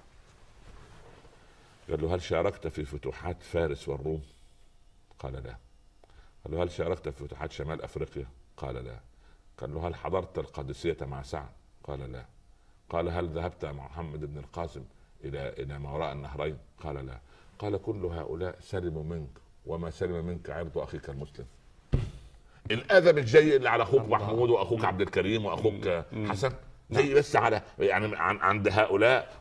[SPEAKER 2] قال له هل شاركت في فتوحات فارس والروم؟ قال لا قال له هل شاركت في فتوحات شمال افريقيا؟ قال لا قال له هل حضرت القادسيه مع سعد؟ قال لا قال هل ذهبت مع محمد بن القاسم الى الى ما وراء النهرين؟ قال لا قال كل هؤلاء سلموا منك وما سلم منك عرض اخيك المسلم الادب الجاي اللي على اخوك محمود واخوك عبد الكريم واخوك حسن زي بس على يعني عند هؤلاء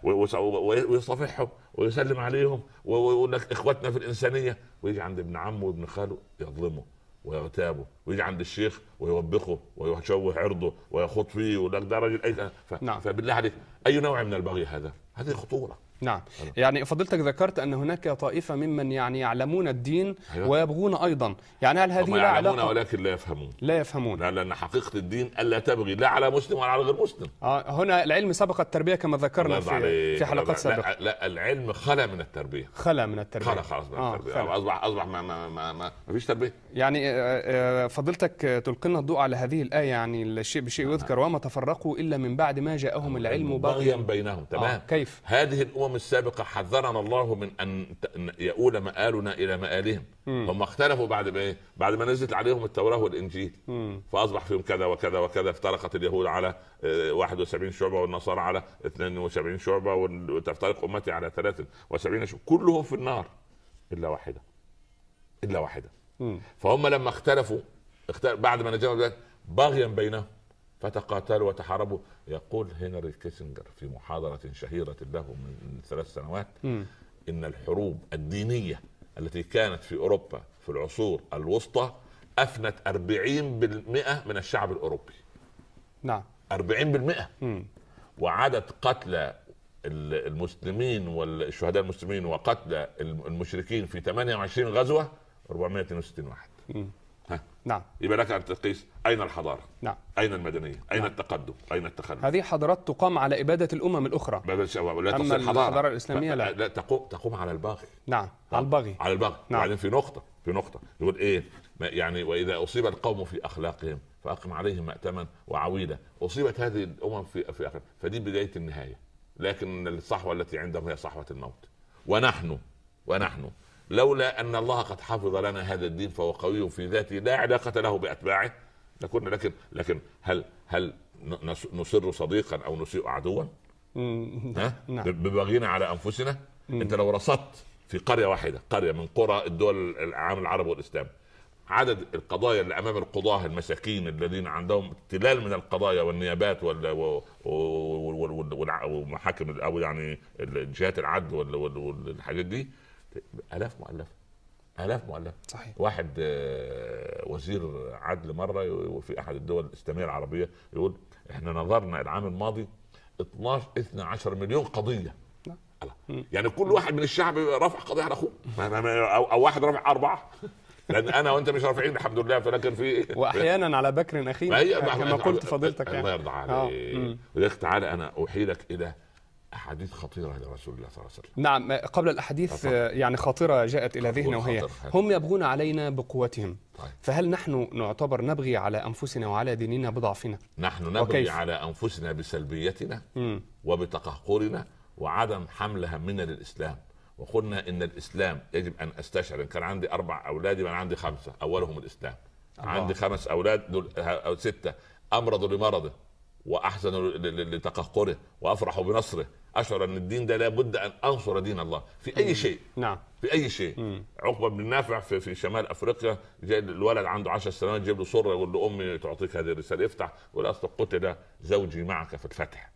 [SPEAKER 2] ويصافحهم ويسلم عليهم ويقول لك اخواتنا في الانسانيه ويجي عند ابن عمه وابن خاله يظلمه ويغتابه ويجي عند الشيخ ويوبخه ويشوه عرضه ويخوض فيه ويقول لك ده راجل اي ف... نعم. فبالله عليك اي نوع من البغي هذا؟
[SPEAKER 1] هذه خطوره نعم يعني فضيلتك ذكرت أن هناك طائفة ممن يعني يعلمون الدين أيوة. ويبغون أيضا يعني هل هذه لا علاقة ولكن لا يفهمون لا يفهمون
[SPEAKER 2] لا لأن حقيقة الدين ألا تبغي لا على مسلم ولا على غير مسلم
[SPEAKER 1] آه هنا العلم سبق التربية كما ذكرنا في, في حلقات سابقة لا,
[SPEAKER 2] لا العلم خلا من التربية
[SPEAKER 1] خلا من التربية خلا خلاص من آه التربية
[SPEAKER 2] أصبح أصبح ما ما ما, ما, ما فيش
[SPEAKER 1] تربية يعني آه، آه، فضيلتك تلقينا الضوء على هذه الآية يعني الشيء بشيء نعم. يذكر وما تفرقوا إلا من بعد ما جاءهم العلم بغيا بينهم آه، تمام آه كيف
[SPEAKER 2] هذه الأمم الامم السابقه حذرنا الله من ان يؤول مآلنا الى مآلهم هم اختلفوا بعد ما ايه؟ بعد ما نزلت عليهم التوراه والانجيل مم. فاصبح فيهم كذا وكذا وكذا افترقت اليهود على 71 آه، شعبه والنصارى على 72 شعبه وتفترق امتي على 73 شعبه كلهم في النار الا واحده الا واحده فهم لما اختلفوا اختلف بعد ما نجاوا بغيا بينهم فتقاتلوا وتحاربوا يقول هنري كيسنجر في محاضرة شهيرة له من ثلاث سنوات م. إن الحروب الدينية التي كانت في أوروبا في العصور الوسطى أفنت 40% من الشعب الأوروبي نعم 40% م. وعدد قتلى المسلمين والشهداء المسلمين وقتلى المشركين في 28 غزوة 462 واحد م. ها. نعم يبقى لك ان تقيس اين الحضاره؟ نعم اين المدنيه؟ اين نعم. التقدم؟ اين التخلف؟
[SPEAKER 1] هذه حضارات تقام على اباده الامم الاخرى لا تصل
[SPEAKER 2] الحضاره الحضاره الاسلاميه لا لا تقوم تقوم على البغي نعم على نعم. البغي على البغي نعم. وبعدين في نقطه في نقطه يقول ايه يعني واذا اصيب القوم في اخلاقهم فاقم عليهم مأتما وعويلا اصيبت هذه الامم في في اخلاقهم فدي بدايه النهايه لكن الصحوه التي عندهم هي صحوه الموت ونحن ونحن لولا ان الله قد حفظ لنا هذا الدين فهو قوي في ذاته لا علاقه له باتباعه لكنا لكن لكن هل هل نسر صديقا او نسيء عدوا؟ ها؟ نعم. ببغينا على انفسنا انت لو رصدت في قريه واحده قريه من قرى الدول العام العرب والاسلام عدد القضايا اللي امام القضاه المساكين الذين عندهم تلال من القضايا والنيابات والمحاكم او يعني جهات العدل والحاجات دي الاف مؤلفه الاف مؤلفه صحيح واحد آه، وزير عدل مره وفي احد الدول الاسلاميه العربيه يقول احنا نظرنا العام الماضي 12 12 مليون قضيه نعم. يعني كل واحد من الشعب رفع قضيه على اخوه او واحد رفع اربعه لان انا وانت مش رافعين الحمد لله فلكن في <laughs> واحيانا
[SPEAKER 1] على بكر اخينا كما قلت فضيلتك يعني الله يرضى
[SPEAKER 2] عليك ولذلك آه. تعالى انا احيلك الى احاديث خطيره لرسول الله صلى الله عليه وسلم
[SPEAKER 1] نعم قبل الاحاديث طبعا. يعني خطيره جاءت الى ذهنه وهي هم يبغون علينا بقوتهم طيب. فهل نحن نعتبر نبغي على انفسنا وعلى ديننا بضعفنا
[SPEAKER 2] نحن نبغي وكيف؟ على انفسنا بسلبيتنا م. وبتقهقرنا وعدم حمل همنا للاسلام وقلنا ان الاسلام يجب ان استشعر ان كان عندي اربع اولاد يبقى عندي خمسه اولهم الاسلام الله. عندي خمس اولاد دول او سته امرضوا لمرضه واحزنوا لتقهقره وافرحوا بنصره اشعر ان الدين ده لابد ان انصر دين الله في اي شيء نعم في
[SPEAKER 1] اي شيء
[SPEAKER 2] عقبه بن نافع في, في شمال افريقيا جاء الولد عنده 10 سنوات جاب له صره يقول له امي تعطيك هذه الرساله افتح ولا قتل زوجي معك في الفتح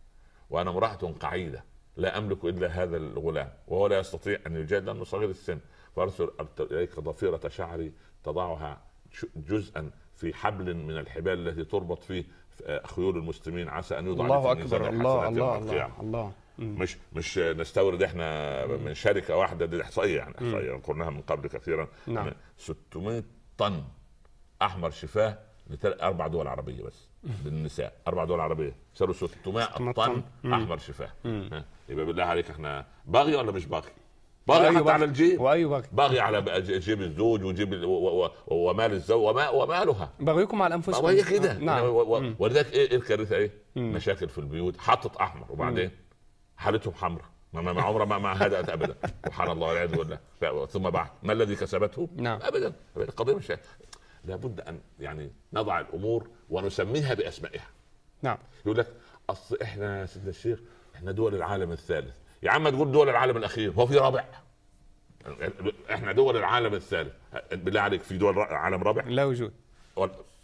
[SPEAKER 2] وانا امراه قعيده لا املك الا هذا الغلام وهو لا يستطيع ان يجاد لانه صغير السن فارسل اليك ضفيره شعري تضعها جزءا في حبل من الحبال التي تربط فيه آه، خيول المسلمين عسى ان يوضع الله اكبر الله الله, الله الله,
[SPEAKER 1] الله مش
[SPEAKER 2] مش نستورد احنا من شركه واحده دي احصائيه يعني احصائيه قلناها من قبل كثيرا نعم 600 طن احمر شفاه اربع دول عربيه بس للنساء اربع دول عربيه صاروا 600 طن احمر شفاه يبقى بالله عليك احنا باغي ولا مش باغي؟ باغي حتى على الجيب واي باغي باغي على جيب الزوج وجيب ومال الزوج وما... ومالها
[SPEAKER 1] باغيكم على انفسكم وهي كده نعم
[SPEAKER 2] ولذلك إيه-, ايه الكارثه ايه؟ مشاكل في البيوت حطت احمر وبعدين حالتهم حمراء ما ما عمرها ما, ما هدأت ابدا سبحان الله والعياذ بالله ثم بعد ما الذي كسبته؟ نعم ابدا القضيه مش لابد ان يعني نضع الامور ونسميها باسمائها نعم يقول لك اصل احنا يا سيدنا الشيخ احنا دول العالم الثالث يا عم تقول دول العالم الاخير هو في رابع احنا دول العالم الثالث بالله عليك في دول عالم رابع لا وجود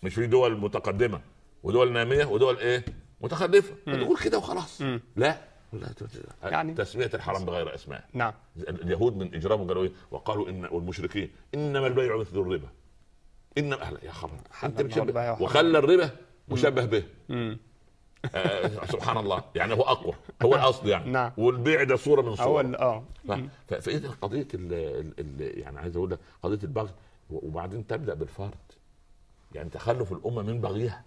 [SPEAKER 2] مش في دول متقدمه ودول ناميه ودول ايه
[SPEAKER 1] متخلفه تقول كده وخلاص م.
[SPEAKER 2] لا يعني تسميه الحرام بغير اسماء نعم اليهود من اجرامهم قالوا ايه وقالوا ان والمشركين انما البيع مثل الربا انما اهلا يا خبر
[SPEAKER 1] انت وخلى الربا
[SPEAKER 2] مشبه به آه سبحان الله يعني هو اقوى هو نعم. الاصل يعني نعم. والبيع ده صوره من صور اه فاذا قضيه الـ الـ يعني عايز اقول لك قضيه البغي وبعدين تبدا بالفرد يعني تخلف الامه من بغيها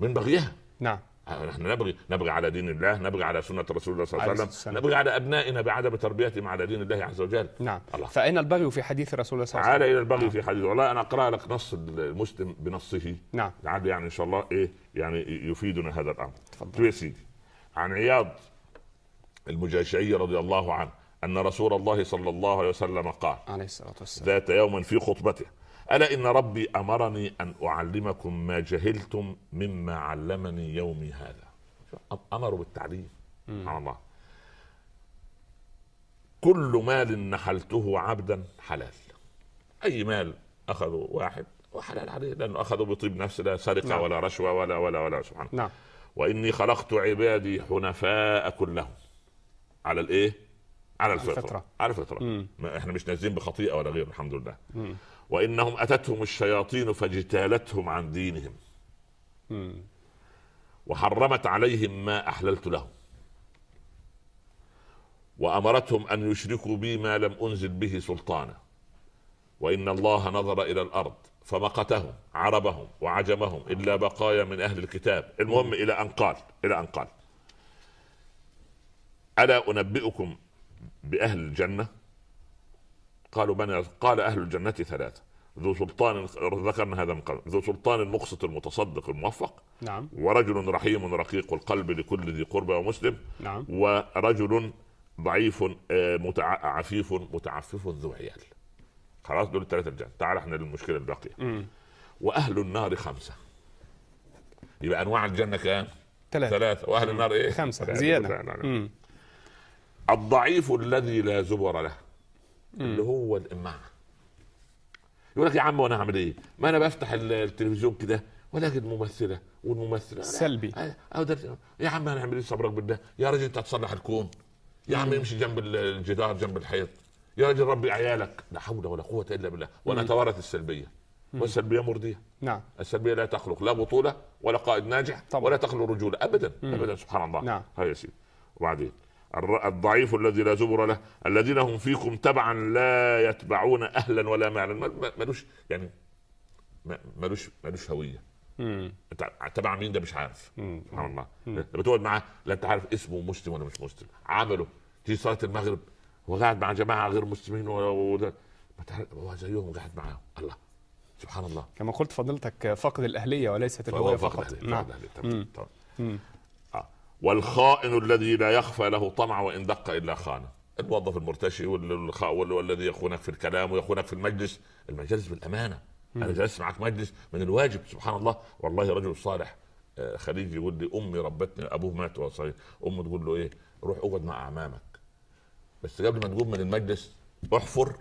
[SPEAKER 2] من بغيها نعم نحن نبغي نبغي على دين الله نبغي على سنه رسول الله صلى الله عليه وسلم نبغي على ابنائنا بعدم تربيتهم على دين الله عز وجل نعم الله.
[SPEAKER 1] فاين البغي في حديث الرسول صلى الله عليه وسلم تعال الى البغي نعم. في
[SPEAKER 2] حديث والله انا اقرا لك نص المسلم بنصه نعم لعل يعني ان شاء الله ايه يعني يفيدنا هذا الامر تفضل يا سيدي عن عياض المجاشعي رضي الله عنه ان رسول الله صلى الله عليه وسلم قال عليه الصلاه والسلام ذات يوم في خطبته الا ان ربي امرني ان اعلمكم ما جهلتم مما علمني يومي هذا امروا بالتعليم سبحان الله كل مال نحلته عبدا حلال اي مال اخذه واحد وحلال عليه لانه اخذه بطيب نفس لا سرقه نعم. ولا رشوه ولا ولا ولا سبحان نعم واني خلقت عبادي حنفاء كلهم على الايه؟ على الفطره على الفطره, على الفطرة. ما احنا مش نازلين بخطيئه ولا غير الحمد لله مم. وانهم اتتهم الشياطين فاجتالتهم عن دينهم وحرمت عليهم ما احللت لهم وامرتهم ان يشركوا بي ما لم انزل به سلطانا وان الله نظر الى الارض فمقتهم عربهم وعجمهم الا بقايا من اهل الكتاب المهم الى ان قال الى ان قال الا انبئكم باهل الجنه قالوا من قال أهل الجنة ثلاثة ذو سلطان ذكرنا هذا من قبل ذو سلطان المقسط المتصدق الموفق نعم ورجل رحيم رقيق القلب لكل ذي قربى ومسلم نعم ورجل ضعيف آه، متع... عفيف متعفف ذو عيال خلاص دول الثلاثة الجنة تعال احنا للمشكلة الباقية م. وأهل النار خمسة يبقى أنواع الجنة كام؟
[SPEAKER 1] ثلاثة ثلاثة وأهل النار إيه؟ خمسة زيادة
[SPEAKER 2] الضعيف الذي لا زبر له اللي هو الامعه يقول لك يا عم وانا هعمل ايه؟ ما انا بفتح التلفزيون كده ولا اجد ممثله والممثله سلبي اقدر يا عم انا هعمل ايه صبرك بالله؟ يا راجل انت هتصلح الكون يا عم امشي جنب الجدار جنب الحيط يا راجل ربي عيالك لا حول ولا قوه الا بالله توارث السلبيه والسلبيه مرضيه نعم السلبيه لا تخلق لا بطوله ولا قائد ناجح طبعا. ولا تخلق رجوله ابدا مم. ابدا سبحان الله نعم هاي يا سيدي وبعدين الضعيف الذي لا زبر له الذين هم فيكم تبعا لا يتبعون اهلا ولا مالا ملوش يعني ملوش ملوش هويه تبع مين ده مش عارف سبحان الله لما تقعد معاه لا انت عارف اسمه مسلم ولا مش مسلم عمله تيجي صلاه المغرب هو قاعد مع جماعه غير مسلمين وده هو زيهم قاعد معاهم الله
[SPEAKER 1] سبحان الله كما قلت فضيلتك فقد الاهليه وليست الهويه فقط فقد نعم. الأهلية. نعم. فقد الأهلية.
[SPEAKER 2] والخائن الذي لا يخفى له طمع وان دق الا خانه الموظف المرتشي والذي يخونك في الكلام ويخونك في المجلس المجلس بالامانه انا جالس معك مجلس من الواجب سبحان الله والله رجل صالح آه، خليجي يقول لي امي ربتني ابوه مات وهو صغير امه تقول له ايه روح اقعد مع اعمامك بس قبل ما تقوم من المجلس احفر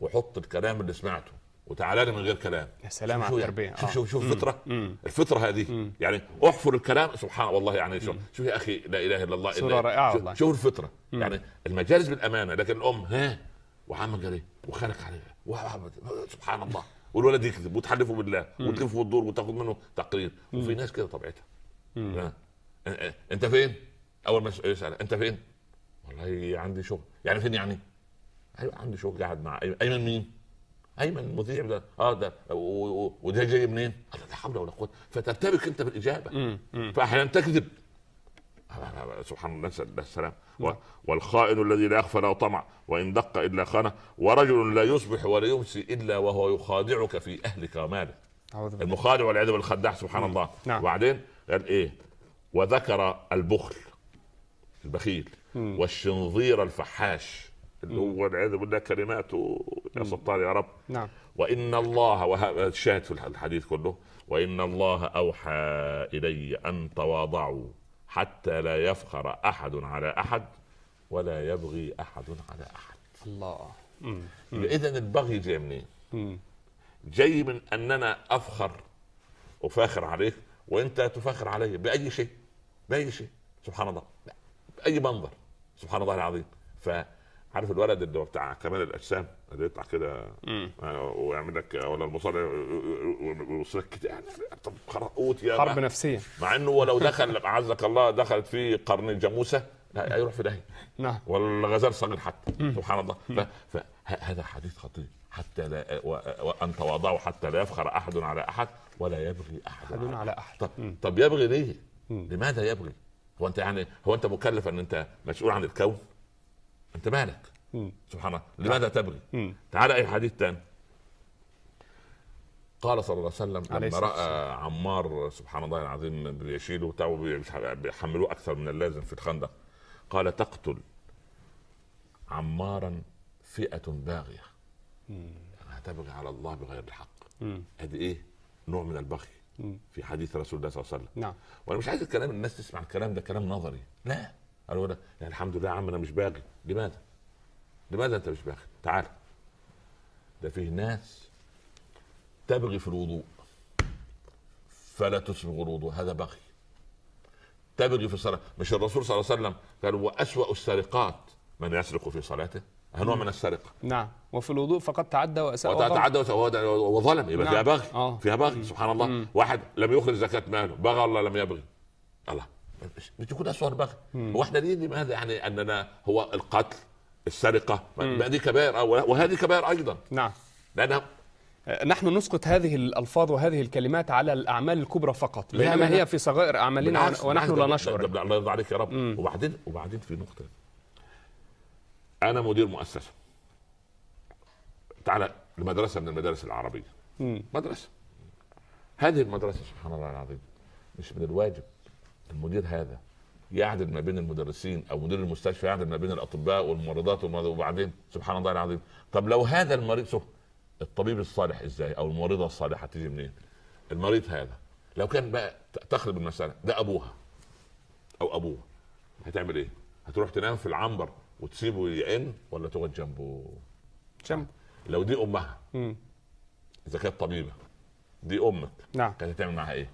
[SPEAKER 2] وحط الكلام اللي سمعته وتعالى من غير كلام يا سلام على التربيه شوف شوف آه. شوف الفطره الفطره هذه مم. يعني احفر الكلام سبحان والله يعني شوف شوف يا اخي لا اله الا الله صوره رائعه والله شوف الفطره مم. يعني المجالس بالامانه لكن الام ها وعمك قال ايه وخانك عليها سبحان الله والولد يكذب وتحلفه بالله وتلف وتدور وتاخذ منه تقرير وفي ناس كده طبيعتها انت فين؟ اول ما يسال انت فين؟ والله عندي شغل يعني فين يعني؟ ايوه عندي شغل قاعد مع ايمن مين؟ ايمن المذيع ده اه ده وده جاي منين؟ لا حول ولا قوه فترتبك انت بالاجابه فاحيانا تكذب سبحان الله السلام والخائن الذي لا يخفى له طمع وان دق الا خانه ورجل لا يصبح ولا يمسي الا وهو يخادعك في اهلك ومالك
[SPEAKER 1] المخادع
[SPEAKER 2] والعياذ بالله الخداع سبحان مم. الله نعم. وبعدين قال ايه وذكر البخل البخيل مم. والشنظير الفحاش اللي هو والعياذ بالله كلماته يا سطار يا رب نعم وان الله وهذا الشاهد في الحديث كله وان الله اوحى الي ان تواضعوا حتى لا يفخر احد على احد ولا يبغي احد على احد الله اذا البغي جاي منين؟ جاي من اننا افخر افاخر عليك وانت تفاخر علي باي شيء باي شيء سبحان الله باي منظر سبحان الله العظيم ف عارف الولد اللي هو بتاع كمال الاجسام اللي يطلع كده آه، ويعمل لك ولا المصارع ويوصل لك كده يعني طب خلاص يا حرب نفسيه
[SPEAKER 1] مع انه ولو دخل
[SPEAKER 2] <laughs> عزك الله دخلت فيه قرن الجاموسه لا يروح في داهيه نعم ولا غزال صغير حتى سبحان الله فهذا حديث خطير حتى لا وان تواضعوا حتى لا يفخر احد على احد ولا يبغي احد,
[SPEAKER 1] أحد على احد طب,
[SPEAKER 2] طب يبغي ليه؟ لماذا يبغي؟ هو انت يعني هو انت مكلف ان انت مسؤول عن الكون؟ انت مالك سبحان الله لماذا تبغي م. تعال اي حديث ثاني قال صلى الله عليه وسلم لما راى عمار سبحان الله العظيم بيشيله بتاعه بيحملوه اكثر من اللازم في الخندق قال تقتل عمارا فئه باغيه انا هتبغي على الله بغير الحق قد ايه نوع من البغي في حديث رسول الله صلى الله عليه وسلم نعم وانا مش عايز الكلام الناس تسمع الكلام ده كلام نظري لا انا يعني الحمد لله يا عم انا مش باغي لماذا؟ لماذا انت مش باخد؟ تعال ده فيه ناس تبغي في الوضوء فلا تسبغ الوضوء هذا بغي تبغي في الصلاه مش الرسول صلى الله عليه وسلم قال واسوا السرقات من يسرق
[SPEAKER 1] في صلاته نوع من السرقه نعم وفي الوضوء فقد تعدى واساء وتعدى وظلم يبقى نعم. فيها بغي
[SPEAKER 2] آه. فيها بغي سبحان الله مم. واحد لم يخرج زكاه ماله بغى الله لم يبغي الله بتكون اسوء بغي هو احنا ليه لماذا يعني اننا هو القتل السرقه دي كبائر وهذه كبائر ايضا نعم لان
[SPEAKER 1] أه، نحن نسقط هذه الالفاظ وهذه الكلمات على الاعمال الكبرى فقط ما هي في صغائر اعمالنا ونحن لا نشعر
[SPEAKER 2] الله يرضى عليك يا رب مم. وبعدين وبعدين في نقطه انا مدير مؤسسه تعالى لمدرسه من المدارس العربيه مم. مدرسه هذه المدرسه سبحان الله العظيم مش من الواجب المدير هذا يعدل ما بين المدرسين او مدير المستشفى يعدل ما بين الاطباء والممرضات وبعدين سبحان الله العظيم طب لو هذا المريض شوف الطبيب الصالح ازاي او الممرضه الصالحه تيجي منين؟ المريض هذا لو كان بقى تخرب المساله ده ابوها او ابوها هتعمل ايه؟ هتروح تنام في العنبر وتسيبه يئن ولا تقعد جنبه؟ جنبه لو دي امها اذا كانت طبيبه دي امك نعم كانت هتعمل معاها ايه؟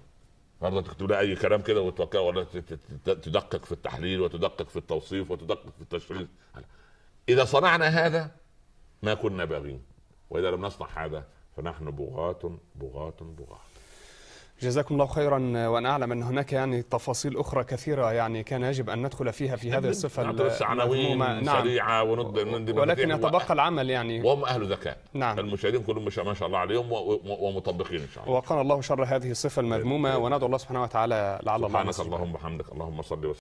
[SPEAKER 2] النهارده لها اي كلام كده وتوكل ولا تدقق في التحليل وتدقق في التوصيف وتدقق في التشخيص اذا صنعنا هذا ما كنا باغين واذا لم نصنع هذا فنحن بغاة بغاة بغاة
[SPEAKER 1] جزاكم الله خيرا وانا اعلم ان هناك يعني تفاصيل اخرى كثيره يعني كان يجب ان ندخل فيها في هذه نعم، الصفه عناوين نعم،, نعم. سريعه
[SPEAKER 2] ونض ولكن يتبقى العمل يعني وهم اهل ذكاء نعم المشاهدين كلهم ما شاء الله عليهم ومطبقين ان
[SPEAKER 1] شاء الله وقانا الله شر هذه الصفه المذمومه إيه. وندعو الله سبحانه وتعالى لعل الله سبحانك اللهم
[SPEAKER 2] وبحمدك اللهم صل وسلم